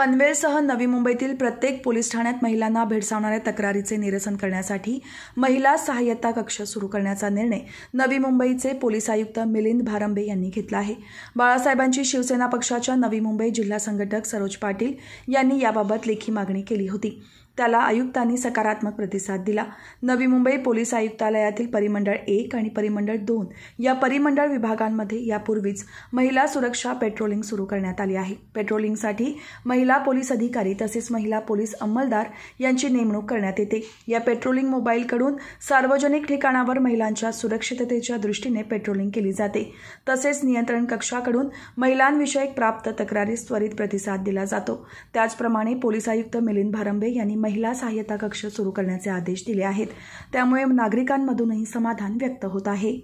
पनवेलसह नवी मुंबईतील प्रत्येक पोलीस ठाण्यात महिलांना भेडसावणाऱ्या तक्रारीचे निरसन करण्यासाठी महिला सहाय्यता कक्ष सुरू करण्याचा निर्णय नवी मुंबईचे पोलीस आयुक्त मिलिंद भारंबे यांनी घेतला आहे बाळासाहेबांची शिवसेना पक्षाच्या नवी मुंबई जिल्हा संघटक सरोज पाटील यांनी याबाबत लेखी मागणी केली होती त्याला आयुक्तांनी सकारात्मक प्रतिसाद दिला नवी मुंबई पोलीस आयुक्तालयातील परिमंडळ एक आणि परिमंडळ दोन या परिमंडळ विभागांमध्ये यापूर्वीच महिला सुरक्षा पेट्रोलिंग सुरू करण्यात आली आहे पेट्रोलिंगसाठी महिला पोलीस अधिकारी तसेच महिला पोलीस अंमलदार यांची नेमणूक करण्यात येते या पेट्रोलिंग मोबाईलकडून सार्वजनिक ठिकाणावर महिलांच्या सुरक्षिततेच्या दृष्टीने पेट्रोलिंग केली जाते तसेच नियंत्रण कक्षाकडून महिलांविषयक प्राप्त तक्रारीस त्वरित प्रतिसाद दिला जातो त्याचप्रमाणे पोलीस आयुक्त मिलिंद भारंबे यांनी महिला सहाय्यता कक्ष सुरू करण्याचे आदेश दिले आहेत त्यामुळे नागरिकांमधूनही समाधान व्यक्त होत आहे